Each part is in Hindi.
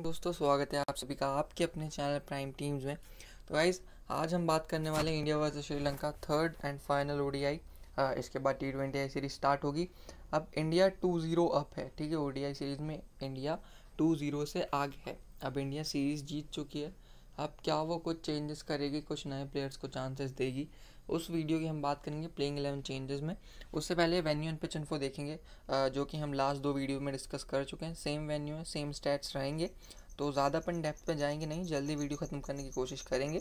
दोस्तों स्वागत है आप सभी का आपके अपने चैनल प्राइम टीम्स में तो गाइज आज हम बात करने वाले India versus Sri Lanka third and final ODI इसके बाद T twenty I series start होगी अब इंडिया टू ज़ीरो अप है ठीक है ओडीआई सीरीज में इंडिया टू ज़ीरो से आगे है अब इंडिया सीरीज जीत चुकी है अब क्या वो कुछ चेंजेस करेगी कुछ नए प्लेयर्स को चांसेस देगी उस वीडियो की हम बात करेंगे प्लेइंग एलेवन चेंजेस में उससे पहले वेन्यू एंड पिच इन्फो देखेंगे जो कि हम लास्ट दो वीडियो में डिस्कस कर चुके हैं सेम वेन्यू है सेम स्टैट्स रहेंगे तो ज़्यादा अपन डेप्थ पे जाएंगे नहीं जल्दी वीडियो ख़त्म करने की कोशिश करेंगे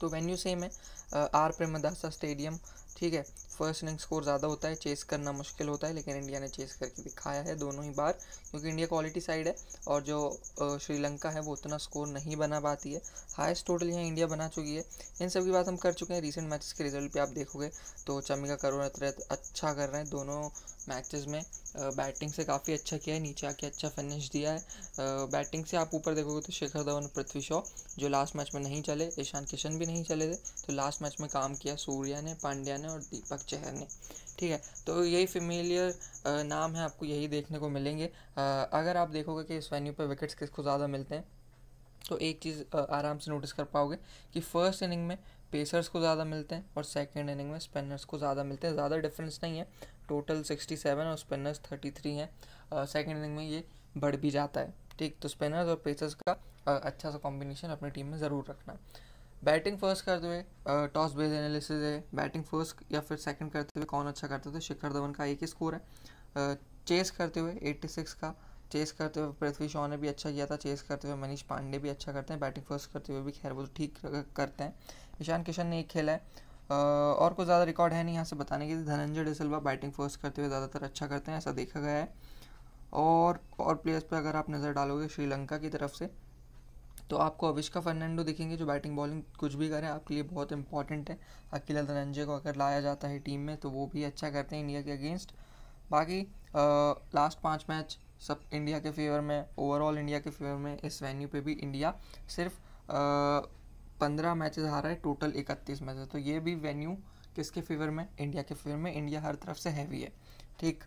तो वेन्यू सेम है आर प्रेमदासा स्टेडियम ठीक है फर्स्ट इनिंग स्कोर ज़्यादा होता है चेस करना मुश्किल होता है लेकिन इंडिया ने चेस करके दिखाया है दोनों ही बार क्योंकि इंडिया क्वालिटी साइड है और जो श्रीलंका है वो उतना स्कोर नहीं बना पाती है हाईएस्ट टोटल यहाँ इंडिया बना चुकी है इन सब की बात हम कर चुके हैं रिसेंट मैचेस के रिजल्ट पे आप देखोगे तो चमिका करुण अच्छा कर रहे हैं दोनों मैचेस में बैटिंग से काफ़ी अच्छा किया है नीचे आके अच्छा फिनिश दिया है बैटिंग से आप ऊपर देखोगे तो शेखर धवन पृथ्वी शॉ जो लास्ट मैच में नहीं चले ईशान किशन भी नहीं चले थे तो लास्ट मैच में काम किया सूर्या ने पांड्या ने और दीपक चहर ने ठीक है तो यही फेमिलियर नाम है आपको यही देखने को मिलेंगे अगर आप देखोगे कि इस वेन्यू पर विकेट्स किसको ज़्यादा मिलते हैं तो एक चीज़ आराम से नोटिस कर पाओगे कि फर्स्ट इनिंग में पेसर्स को ज़्यादा मिलते हैं और सेकेंड इनिंग में स्पिनर्स को ज़्यादा मिलते हैं ज़्यादा डिफरेंस नहीं है टोटल सिक्सटी सेवन और स्पिनर्स थर्टी थ्री हैं सेकेंड इनिंग में ये बढ़ भी जाता है ठीक तो स्पिनर्स और पेसर्स का अच्छा सा कॉम्बिनेशन अपनी टीम में ज़रूर रखना बैटिंग फर्स्ट करते हुए टॉस बेस एनालिसिस है बैटिंग फर्स्ट या फिर सेकंड करते हुए कौन अच्छा करते हुए शिखर धवन का एक ही स्कोर है चेस करते हुए 86 का चेस करते हुए पृथ्वी शॉ ने भी अच्छा किया था चेस करते हुए मनीष पांडे भी अच्छा करते हैं बैटिंग फर्स्ट करते हुए भी खैर वो ठीक करते हैं ईशान किशन ने एक खेला है और कुछ ज़्यादा रिकॉर्ड है नहीं यहाँ से बताने के लिए धनंजय डिसल्वा बैटिंग फर्स्ट करते हुए ज़्यादातर अच्छा करते हैं ऐसा देखा गया है और और प्लेयर्स पर अगर आप नज़र डालोगे श्रीलंका की तरफ से तो आपको अविष्का फर्नांडो दिखेंगे जो बैटिंग बॉलिंग कुछ भी करें आपके लिए बहुत इंपॉर्टेंट है अकेला धनंजय को अगर लाया जाता है टीम में तो वो भी अच्छा करते हैं इंडिया के अगेंस्ट बाकी लास्ट पाँच मैच सब इंडिया के फेवर में ओवरऑल इंडिया के फेवर में इस वेन्यू पे भी इंडिया सिर्फ पंद्रह मैचेस हारा है टोटल इकतीस मैचेस तो ये भी वेन्यू किसके फेवर में इंडिया के फेवर में इंडिया हर तरफ से हैवी है ठीक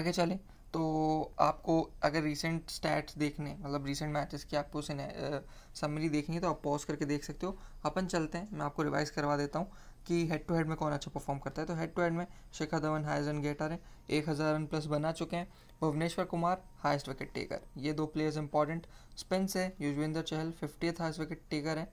आगे चलें तो आपको अगर रिसेंट स्टैट्स देखने मतलब रिसेंट मैचेस की आपको उसे समरी देखनी है तो आप पॉज करके देख सकते हो अपन चलते हैं मैं आपको रिवाइज करवा देता हूँ कि हेड टू हेड में कौन अच्छा परफॉर्म करता है तो हेड टू हेड में Shikhar Dhawan highest run getter हैं एक हज़ार रन प्लस बना चुके हैं Bhuvneshwar Kumar highest wicket taker ये दो प्लेयर्स इंपॉर्टेंट स्पेंस है Yuzvendra Chahal fiftieth highest wicket taker हैं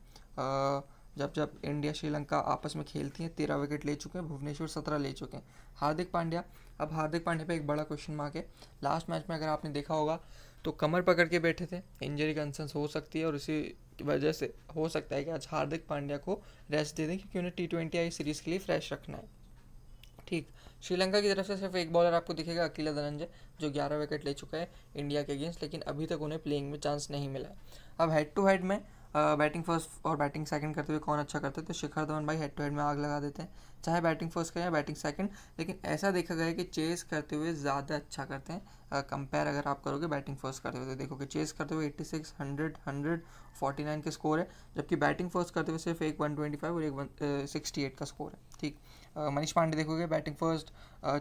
जब जब इंडिया श्रीलंका आपस में खेलती हैं तेरह विकेट ले चुके हैं भुवनेश्वर सत्रह ले चुके हैं हार्दिक पांड्या अब हार्दिक पांड्या पे एक बड़ा क्वेश्चन मार्क है लास्ट मैच में अगर आपने देखा होगा तो कमर पकड़ के बैठे थे इंजरी कंसर्न्स हो सकती है और इसी वजह से हो सकता है कि आज हार्दिक पांड्या को रेस्ट दे दें क्योंकि उन्हें टी ट्वेंटी आई सीरीज़ के लिए फ्रेश रखना है ठीक श्रीलंका की तरफ से सिर्फ एक बॉलर आपको दिखेगा अकेला धनंजय जो 11 विकेट ले चुका है इंडिया के अगेंस्ट लेकिन अभी तक उन्हें प्लेइंग में चांस नहीं मिला है अब हेड टू हेड में बैटिंग फर्स्ट और बैटिंग सेकंड करते हुए कौन अच्छा करता है तो शिखर धवन भाई हेड टू हेड में आग लगा देते हैं चाहे बैटिंग फर्स्ट करें या बैटिंग सेकंड लेकिन ऐसा देखा गया है कि चेस करते हुए ज़्यादा अच्छा करते हैं कंपेयर अगर आप करोगे बैटिंग फर्स्ट करते हुए तो देखो कि चेस करते हुए eighty six hundred hundred forty nine के स्कोर है जबकि बैटिंग फर्स्ट करते हुए सिर्फ एक वन ट्वेंटी फाइव और एक वन सिक्सटी एट का स्कोर है ठीक मनीष पांडे देखोगे बैटिंग फर्स्ट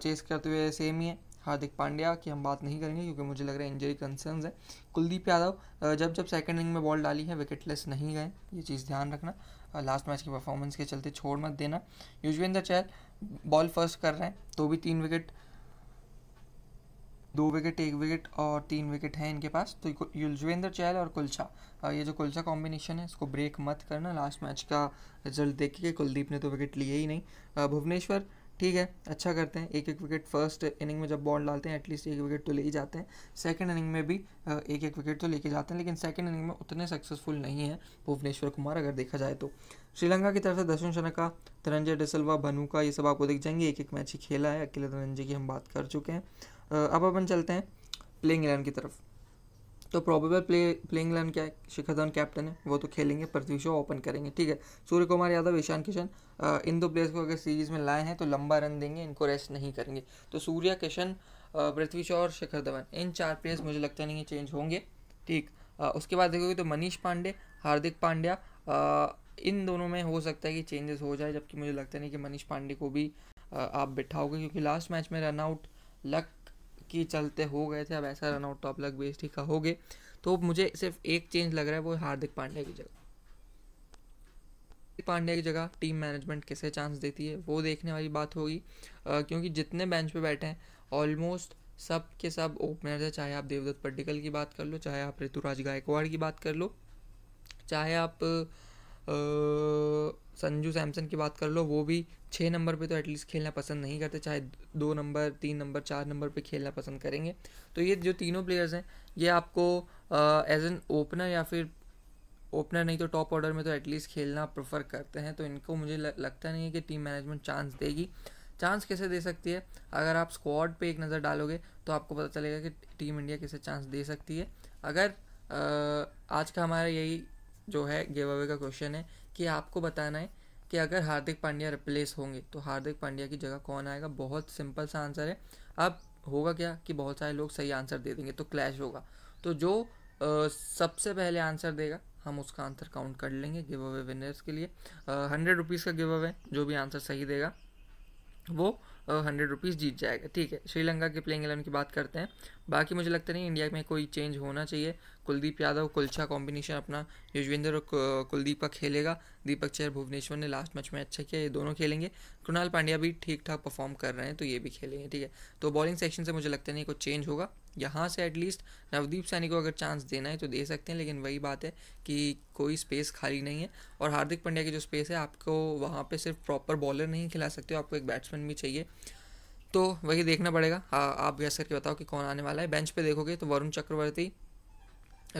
चेस करते हुए सेम ही है हार्दिक पांड्या की हम बात नहीं करेंगे क्योंकि मुझे लग रहा है इंजरी कंसर्न है कुलदीप यादव जब जब सेकेंड इनिंग में बॉल डाली है विकेटलेस नहीं गए ये चीज़ ध्यान रखना लास्ट मैच की परफॉर्मेंस के चलते छोड़ मत देना युजवेंद्र चहल बॉल फर्स्ट कर रहे हैं तो भी तीन विकेट दो विकेट एक विकेट और तीन विकेट हैं इनके पास तो युजवेंद्र चहल और कुलछा ये जो कुलछा कॉम्बिनेशन है इसको ब्रेक मत करना लास्ट मैच का रिजल्ट देख के कुलदीप ने तो विकेट लिए ही नहीं भुवनेश्वर ठीक है अच्छा करते हैं एक एक विकेट फर्स्ट इनिंग में जब बॉल डालते हैं एटलीस्ट एक विकेट तो ले ही जाते हैं सेकंड इनिंग में भी एक एक विकेट तो लेके जाते हैं लेकिन सेकंड इनिंग में उतने सक्सेसफुल नहीं है भुवनेश्वर कुमार अगर देखा जाए तो श्रीलंका की तरफ से दशुन शनका धनंजय डिसल्वा भनुका ये सब आपको दिख जाएंगे एक एक मैच ही खेला है अकेले धनंजय की हम बात कर चुके हैं अब अपन चलते हैं प्लेइंग इलेवन की तरफ तो प्रोबेबल प्ले प्लेइंग लाइन क्या है शिखर धवन कैप्टन है वो तो खेलेंगे पृथ्वी शो ओपन करेंगे ठीक है सूर्य कुमार यादव ईशान किशन इन दो प्लेयर्स को अगर सीरीज में लाए हैं तो लंबा रन देंगे इनको रेस्ट नहीं करेंगे तो सूर्य किशन पृथ्वी शो और शिखर धवन इन चार प्लेयर्स मुझे लगता नहीं चेंज होंगे ठीक उसके बाद देखोगे तो मनीष पांडे हार्दिक पांड्या इन दोनों में हो सकता है कि चेंजेस हो जाए जबकि मुझे लगता नहीं कि मनीष पांडे को भी आप बिठाओगे क्योंकि लास्ट मैच में रन आउट लक के चलते हो गए थे अब ऐसा रन आउट तो आप लग बेस्ट ही कहोगे तो मुझे सिर्फ एक चेंज लग रहा है वो हार्दिक पांड्या की जगह पांड्या की जगह टीम मैनेजमेंट कैसे चांस देती है वो देखने वाली बात होगी क्योंकि जितने बेंच पे बैठे हैं ऑलमोस्ट सब के सब ओपनर्स है चाहे आप देवदत्त पड्डिकल की बात कर लो चाहे आप ऋतुराज गायकवाड़ की बात कर लो चाहे आप संजू सैमसन की बात कर लो वो भी छः नंबर पे तो एटलीस्ट खेलना पसंद नहीं करते चाहे दो नंबर तीन नंबर चार नंबर पे खेलना पसंद करेंगे तो ये जो तीनों प्लेयर्स हैं ये आपको एज एन ओपनर या फिर ओपनर नहीं तो टॉप ऑर्डर में तो एटलीस्ट खेलना प्रेफर करते हैं तो इनको मुझे लगता नहीं है कि टीम मैनेजमेंट चांस देगी चांस कैसे दे सकती है अगर आप स्क्वाड पे एक नज़र डालोगे तो आपको पता चलेगा कि टीम इंडिया कैसे चांस दे सकती है अगर आज का हमारा यही जो है गेव अवे का क्वेश्चन है कि आपको बताना है कि अगर हार्दिक पांड्या रिप्लेस होंगे तो हार्दिक पांड्या की जगह कौन आएगा बहुत सिंपल सा आंसर है अब होगा क्या कि बहुत सारे लोग सही आंसर दे देंगे तो क्लैश होगा तो जो आ, सबसे पहले आंसर देगा हम उसका आंसर काउंट कर लेंगे गिव अवे विनर्स के लिए हंड्रेड रुपीज़ का गिव अवे जो भी आंसर सही देगा वो हंड्रेड रुपीज़ जीत जाएगा ठीक है श्रीलंका के प्लेइंग एलेवन की बात करते हैं बाकी मुझे लगता नहीं इंडिया में कोई चेंज होना चाहिए कुलदीप यादव कुलछा कॉम्बिनेशन अपना युजवेंद्र और कुलदीप का खेलेगा दीपक चेयर भुवनेश्वर ने लास्ट मैच में अच्छा किया ये दोनों खेलेंगे कृणाल पांड्या भी ठीक ठाक परफॉर्म कर रहे हैं तो ये भी खेलेंगे ठीक है तो बॉलिंग सेक्शन से मुझे लगता नहीं कुछ चेंज होगा यहाँ से एटलीस्ट नवदीप सैनी को अगर चांस देना है तो दे सकते हैं लेकिन वही बात है कि कोई स्पेस खाली नहीं है और हार्दिक पांड्या की जो स्पेस है आपको वहाँ पर सिर्फ प्रॉपर बॉलर नहीं खिला सकते हो आपको एक बैट्समैन भी चाहिए तो वही देखना पड़ेगा हाँ, आप गैस करके बताओ कि कौन आने वाला है बेंच पे देखोगे तो वरुण चक्रवर्ती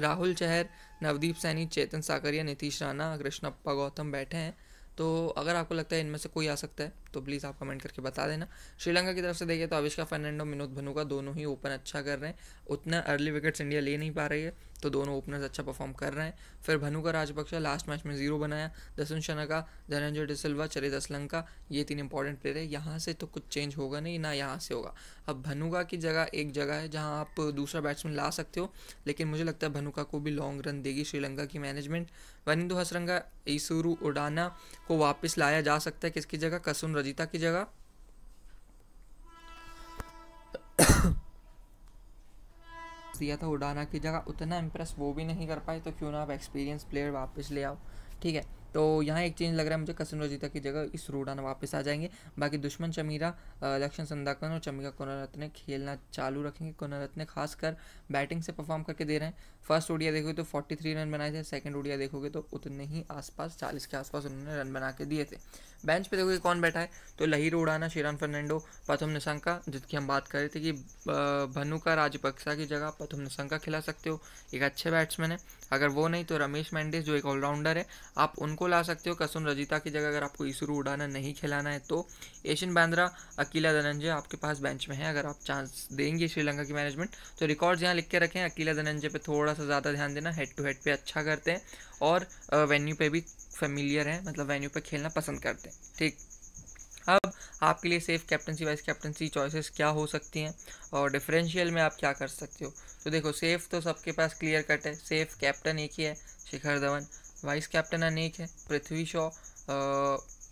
राहुल चहर नवदीप सैनी चेतन साकरिया नीतीश राणा कृष्णप्पा गौतम बैठे हैं तो अगर आपको लगता है इनमें से कोई आ सकता है तो प्लीज़ आप कमेंट करके बता देना श्रीलंका की तरफ से देखिए तो अविष्का फर्नैंडो विनोद भनुका दोनों ही ओपन अच्छा कर रहे हैं उतना अर्ली विकेट्स इंडिया ले नहीं पा रही है तो दोनों ओपनर्स अच्छा परफॉर्म कर रहे हैं फिर भनुका राजपक्षा लास्ट मैच में जीरो बनाया दसुन शनका धनंजय डिसल्वा चरित असलंका ये तीन इंपॉर्टेंट प्लेयर है यहाँ से तो कुछ चेंज होगा नहीं ना यहाँ से होगा अब भनुका की जगह एक जगह है जहाँ आप दूसरा बैट्समैन ला सकते हो लेकिन मुझे लगता है भनुका को भी लॉन्ग रन देगी श्रीलंका की मैनेजमेंट वनिंदु हसरंगा ईसूरू उडाना को वापस लाया जा सकता है किसकी जगह कसून रजिता की जगह दिया था उडाना की जगह उतना इम्प्रेस वो भी नहीं कर पाए तो क्यों ना आप एक्सपीरियंस प्लेयर वापस ले आओ ठीक है तो यहाँ एक चेंज लग रहा है मुझे कसिन रोजिता की जगह इस रूडान वापस आ जाएंगे बाकी दुश्मन चमीरा लक्ष्मण संदाकन और चमिका रत्न खेलना चालू रखेंगे कोनारत्न खासकर बैटिंग से परफॉर्म करके दे रहे हैं फर्स्ट ओडिया देखोगे तो 43 रन बनाए थे सेकंड ओडिया देखोगे तो उतने ही आसपास चालीस के आसपास उन्होंने रन बना के दिए थे बेंच पे देखोगे कौन बैठा है तो लहीर उड़ाना शेरान फर्नांडो प्रथम निशंका जिसकी हम बात कर रहे थे कि भनुका राजपक्सा की जगह प्रथम निशंका खिला सकते हो एक अच्छे बैट्समैन है अगर वो नहीं तो रमेश मैंडिस जो एक ऑलराउंडर है आप उनको को ला सकते हो कसुम रजिता की जगह अगर आपको ईसुरु उड़ाना नहीं खिलाना है तो एशियन बांद्रा अकीला धनंजय आपके पास बेंच में है अगर आप चांस देंगे श्रीलंका की मैनेजमेंट तो रिकॉर्ड्स यहाँ लिख के रखें अकीला धनंजय पे थोड़ा सा ज़्यादा ध्यान देना हेड टू हेड पे अच्छा करते हैं और वेन्यू पे भी फेमिलियर हैं मतलब वेन्यू पर खेलना पसंद करते हैं ठीक अब आपके लिए safe captaincy vice captaincy choices क्या हो सकती हैं और डिफरेंशियल में आप क्या कर सकते हो तो देखो सेफ तो सबके पास क्लियर कट है सेफ कैप्टन एक ही है शिखर धवन वाइस कैप्टन अनेक है पृथ्वी शॉ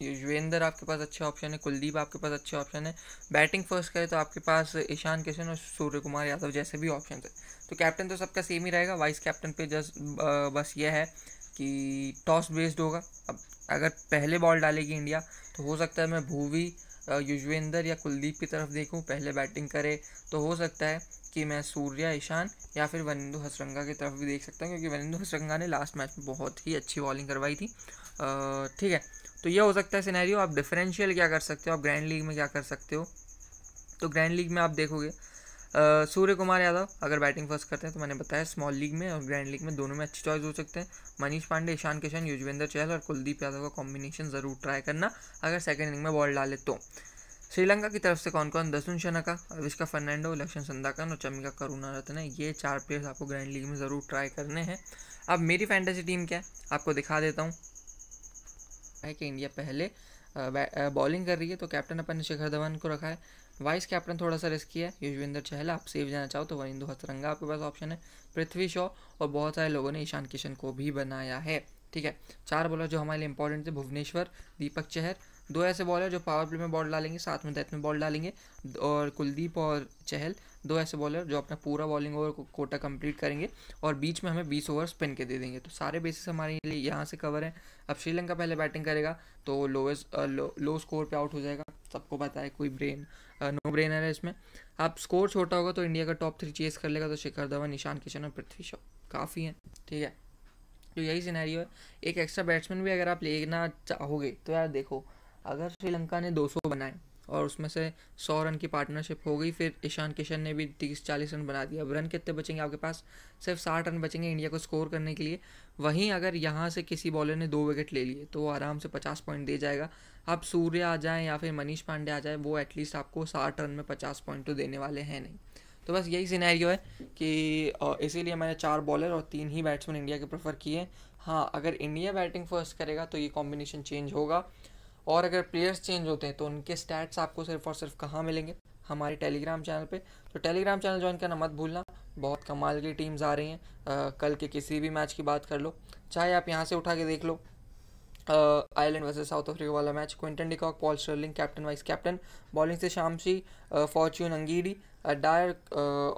युजवेंद्र आपके पास अच्छे ऑप्शन है कुलदीप आपके पास अच्छे ऑप्शन है बैटिंग फर्स्ट करें तो आपके पास ईशान किशन और सूर्य कुमार यादव जैसे भी ऑप्शन है तो कैप्टन तो सबका सेम ही रहेगा वाइस कैप्टन पे जस्ट बस यह है कि टॉस बेस्ड होगा अब अगर पहले बॉल डालेगी इंडिया तो हो सकता है मैं भूवी युजवेंद्र या कुलदीप की तरफ देखूँ पहले बैटिंग करे तो हो सकता है कि मैं सूर्य ईशान या फिर वनिंदु हसरंगा की तरफ भी देख सकता हूँ क्योंकि वनिंदु हसरंगा ने लास्ट मैच में बहुत ही अच्छी बॉलिंग करवाई थी ठीक है तो ये हो सकता है सिनेरियो आप डिफरेंशियल क्या कर सकते हो आप ग्रैंड लीग में क्या कर सकते हो तो ग्रैंड लीग में आप देखोगे सूर्य कुमार यादव अगर बैटिंग फर्स्ट करते हैं तो मैंने बताया स्मॉल लीग में और ग्रैंड लीग में दोनों में अच्छी चॉइस हो सकते हैं मनीष पांडे ईशान किशन युजवेंद्र चहल और कुलदीप यादव का कॉम्बिनेशन ज़रूर ट्राई करना अगर सेकेंड इनिंग में बॉल डाले तो श्रीलंका की तरफ से कौन कौन दसुन शनका अविष्का फर्नांडो लक्षण संदाकन और चमिका करुणा रत्न ये चार प्लेयर्स आपको ग्रैंड लीग में ज़रूर ट्राई करने हैं अब मेरी फैंटेसी टीम क्या है आपको दिखा देता हूँ है कि इंडिया पहले बॉलिंग कर रही है तो कैप्टन अपन ने शिखर धवन को रखा है वाइस कैप्टन थोड़ा सा रिस्की है युजविंदर चहला आप सेफ जाना चाहो तो वरिंदु हतरंगा आपके पास ऑप्शन है पृथ्वी शॉ और बहुत सारे लोगों ने ईशान किशन को भी बनाया है ठीक है चार बॉलर जो हमारे लिए इंपॉर्टेंट थे भुवनेश्वर दीपक चहर दो ऐसे बॉलर जो पावर प्ले में बॉल डालेंगे साथ में डेथ में बॉल डालेंगे और कुलदीप और चहल दो ऐसे बॉलर जो अपना पूरा बॉलिंग ओवर को कोटा कंप्लीट करेंगे और बीच में हमें बीस ओवर स्पिन के दे देंगे तो सारे बेसिस हमारे लिए यहाँ से कवर हैं अब श्रीलंका पहले बैटिंग करेगा तो लोएस्ट लो, लो स्कोर पे आउट हो जाएगा सबको पता है कोई ब्रेन नो ब्रेनर है इसमें आप स्कोर छोटा होगा तो इंडिया का टॉप थ्री चेस कर लेगा तो शिखर धवन ईशान किशन और पृथ्वी शॉ काफ़ी हैं ठीक है तो यही सिनेरियो है एक एक्स्ट्रा बैट्समैन भी अगर आप लेना चाहोगे तो यार देखो अगर श्रीलंका ने 200 बनाए और उसमें से 100 रन की पार्टनरशिप हो गई फिर ईशान किशन ने भी तीस चालीस रन बना दिया अब रन कितने बचेंगे आपके पास सिर्फ साठ रन बचेंगे इंडिया को स्कोर करने के लिए वहीं अगर यहाँ से किसी बॉलर ने दो विकेट ले लिए तो वो आराम से पचास पॉइंट दे जाएगा अब सूर्य आ जाए या फिर मनीष पांडे आ जाए वो एटलीस्ट आपको साठ रन में पचास पॉइंट तो देने वाले हैं नहीं तो बस यही सिनेरियो है कि इसीलिए मैंने चार बॉलर और तीन ही बैट्समैन इंडिया के प्रेफर किए हाँ अगर इंडिया बैटिंग फर्स्ट करेगा तो ये कॉम्बिनेशन चेंज होगा और अगर प्लेयर्स चेंज होते हैं तो उनके स्टैट्स आपको सिर्फ और सिर्फ कहाँ मिलेंगे हमारे टेलीग्राम चैनल पे तो टेलीग्राम चैनल ज्वाइन करना मत भूलना बहुत कमाल की टीम्स आ रही हैं कल के किसी भी मैच की बात कर लो चाहे आप यहाँ से उठा के देख लो आयरलैंड वर्सेज साउथ अफ्रीका वाला match Quinton de Kock Paul Stirling captain vice captain bowling से शामसी फॉर्च्यून अंगीडी डायर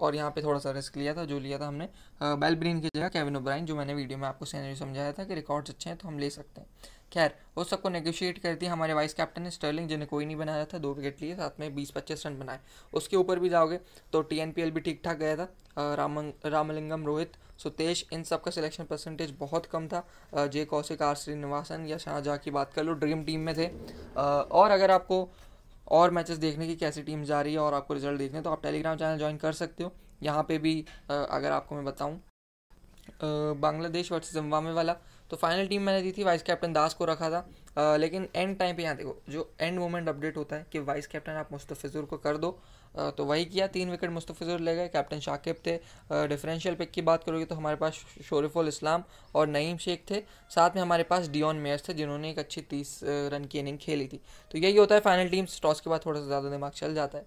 और यहाँ पे थोड़ा सा रिस्क लिया था जो लिया था हमने बेलब्रीन की जगह केविन ओब्राइन जो मैंने वीडियो में आपको सैनरी समझाया था कि रिकॉर्ड्स अच्छे हैं तो हम ले सकते हैं खैर उस सबको नेगोशिएट कर दिया हमारे वाइस कैप्टन ने स्टर्लिंग जिन्हें कोई नहीं बनाया था दो विकेट लिए साथ में बीस पच्चीस रन बनाए उसके ऊपर भी जाओगे तो टी भी ठीक ठाक गया था रामंग रामलिंगम रोहित सुतेश इन सब का सिलेक्शन परसेंटेज बहुत कम था जे कौशिक आर श्रीनिवासन या शाहजहाँ की बात कर लो ड्रीम टीम में थे और अगर आपको और मैचेस देखने की कैसी टीम जा रही है और आपको रिजल्ट देखने तो आप टेलीग्राम चैनल ज्वाइन कर सकते हो यहाँ पे भी अगर आपको मैं बताऊँ बांग्लादेश वर्सेज जिम्बाब्वे वाला तो फाइनल टीम मैंने दी थी वाइस कैप्टन दास को रखा था आ, लेकिन एंड टाइम पे यहाँ देखो जो एंड मोमेंट अपडेट होता है कि वाइस कैप्टन आप मुस्तफ़िजुर को कर दो तो वही किया तीन विकेट मुस्तफ़िजुर ले गए कैप्टन शाकिब थे डिफरेंशियल पिक की बात करोगे तो हमारे पास शोरफुल इस्लाम और नईम शेख थे साथ में हमारे पास डियन मेयर्स थे जिन्होंने एक अच्छी तीस रन की इनिंग खेली थी तो यही होता है फाइनल टीम्स टॉस के बाद थोड़ा सा ज़्यादा दिमाग चल जाता है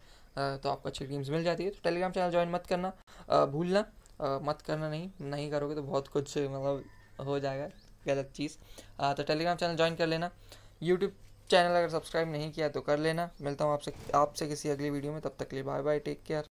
तो आपको अच्छी टीम्स मिल जाती है तो टेलीग्राम चैनल ज्वाइन मत करना भूलना मत करना नहीं नहीं करोगे तो बहुत कुछ मतलब हो जाएगा गलत चीज़ तो टेलीग्राम चैनल ज्वाइन कर लेना यूट्यूब चैनल अगर सब्सक्राइब नहीं किया तो कर लेना मिलता हूँ आपसे आपसे किसी अगली वीडियो में तब तक के लिए बाय बाय टेक केयर